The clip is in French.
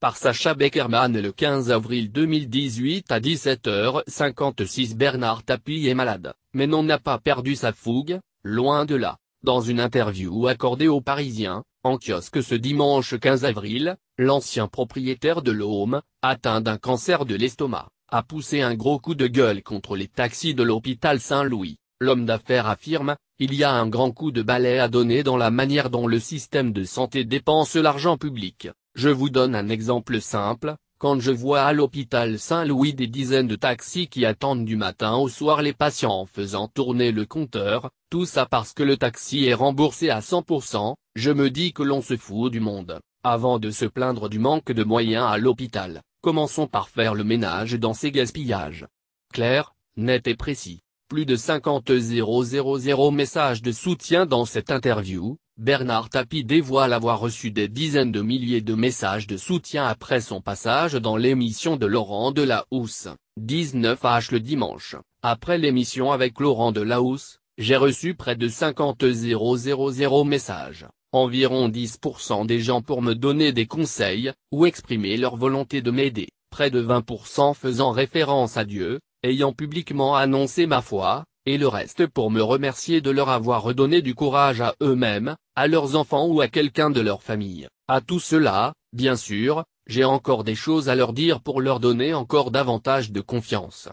par Sacha Beckerman le 15 avril 2018 à 17h56 Bernard Tapie est malade, mais n'en a pas perdu sa fougue, loin de là. Dans une interview accordée aux Parisiens, en kiosque ce dimanche 15 avril, l'ancien propriétaire de l'OM, atteint d'un cancer de l'estomac, a poussé un gros coup de gueule contre les taxis de l'hôpital Saint-Louis. L'homme d'affaires affirme, il y a un grand coup de balai à donner dans la manière dont le système de santé dépense l'argent public. Je vous donne un exemple simple, quand je vois à l'hôpital Saint-Louis des dizaines de taxis qui attendent du matin au soir les patients en faisant tourner le compteur, tout ça parce que le taxi est remboursé à 100%, je me dis que l'on se fout du monde, avant de se plaindre du manque de moyens à l'hôpital, commençons par faire le ménage dans ces gaspillages. Clair, net et précis. Plus de 50 000 messages de soutien dans cette interview, Bernard Tapie dévoile avoir reçu des dizaines de milliers de messages de soutien après son passage dans l'émission de Laurent Delahousse, 19H le dimanche. Après l'émission avec Laurent Delahousse, j'ai reçu près de 50 000 messages, environ 10% des gens pour me donner des conseils, ou exprimer leur volonté de m'aider, près de 20% faisant référence à Dieu, ayant publiquement annoncé ma foi, et le reste pour me remercier de leur avoir redonné du courage à eux-mêmes, à leurs enfants ou à quelqu'un de leur famille. À tout cela, bien sûr, j'ai encore des choses à leur dire pour leur donner encore davantage de confiance.